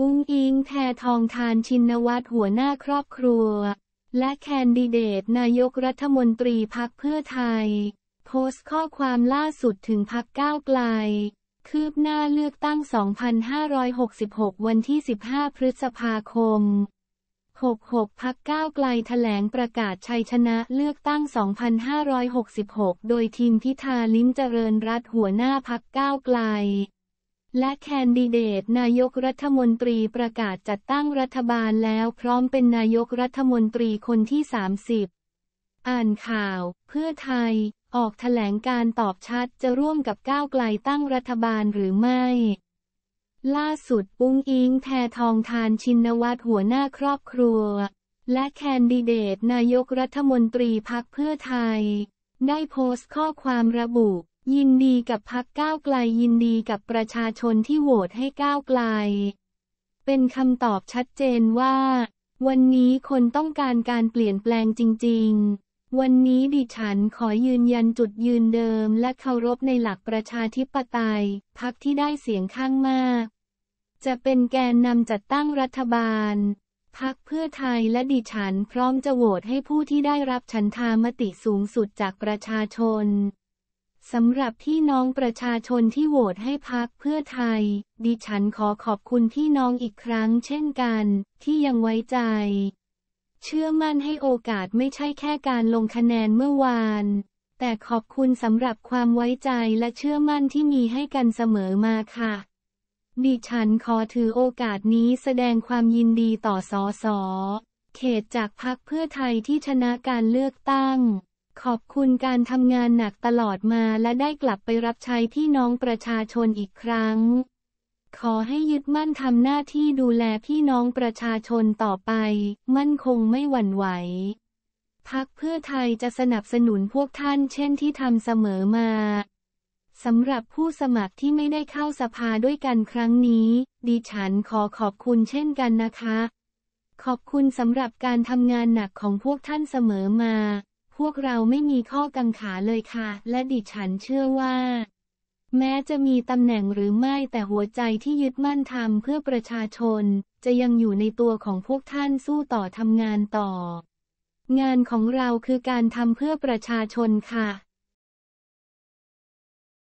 อุ้งอิงแพทองทานชินวัตรหัวหน้าครอบครัว และแคนดิเดตนายกรัฐมนตรีพักเพื่อไทย โพสต์ข้อความล่าสุดถึงพักก้าวไกล คืบหน้าเลือกตั้ง 2,566 วันที่ 15 พฤษภาคม 66พักก้าวไกลแถลงประกาศชัยชนะเลือกตั้ง 2,566 โดยทีมพิธาลิ้มเจริญรัฐหัวหน้าพักก้าวไกลและแคนดิเดตนายกรัฐมนตรีประกาศจัดตั้งรัฐบาลแล้วพร้อมเป็นนายกรัฐมนตรีคนที่ 30อ่านข่าวเพื่อไทย ออกถแถลงการตอบชัดจะร่วมกับก้าวไกลตั้งรัฐบาลหรือไม่ ล่าสุดปุ้งอิงแพทองทานชินวัตรหัวหน้าครอบครัว และแคนดิเดตนายกรัฐมนตรีพักเพื่อไทย ได้โพสต์ข้อความระบุยินดีกับพักก้าวไกลยินดีกับประชาชนที่โหวตให้ก้าวไกล เป็นคำตอบชัดเจนว่า วันนี้คนต้องการการเปลี่ยนแปลงจริงๆ วันนี้ดิฉันขอยืนยันจุดยืนเดิมและเคารพในหลักประชาธิปไตยพักที่ได้เสียงข้างมาก จะเป็นแกนนำจัดตั้งรัฐบาลพักเพื่อไทยและดิฉันพร้อมจะโหวตให้ผู้ที่ได้รับชันทามติสูงสุดจากประชาชนสำหรับพี่น้องประชาชนที่โหวตให้พักเพื่อไทย ดิฉันขอขอบคุณพี่น้องอีกครั้งเช่นกัน ที่ยังไว้ใจ เชื่อมั่นให้โอกาสไม่ใช่แค่การลงคะแนนเมื่อวาน แต่ขอบคุณสำหรับความไว้ใจและเชื่อมั่นที่มีให้กันเสมอมาค่ะ ดิฉันขอถือโอกาสนี้แสดงความยินดีต่อสอสอเขตจากพักเพื่อไทยที่ชนะการเลือกตั้งขอบคุณการทำงานหนักตลอดมาและได้กลับไปรับใช้พี่น้องประชาชนอีกครั้ง ขอให้ยึดมั่นทำหน้าที่ดูแลพี่น้องประชาชนต่อไป มั่นคงไม่หวั่นไหว พักเพื่อไทยจะสนับสนุนพวกท่านเช่นที่ทำเสมอมา สำหรับผู้สมัครที่ไม่ได้เข้าสภาด้วยกันครั้งนี้ดิฉันขอขอบคุณเช่นกันนะคะ ขอบคุณสำหรับการทำงานหนักของพวกท่านเสมอมาพวกเราไม่มีข้อกังขาเลยค่ะ และดิฉันเชื่อว่า แม้จะมีตำแหน่งหรือไม่แต่หัวใจที่ยึดมั่นทำเพื่อประชาชน จะยังอยู่ในตัวของพวกท่านสู้ต่อทำงานต่อ งานของเราคือการทำเพื่อประชาชนค่ะ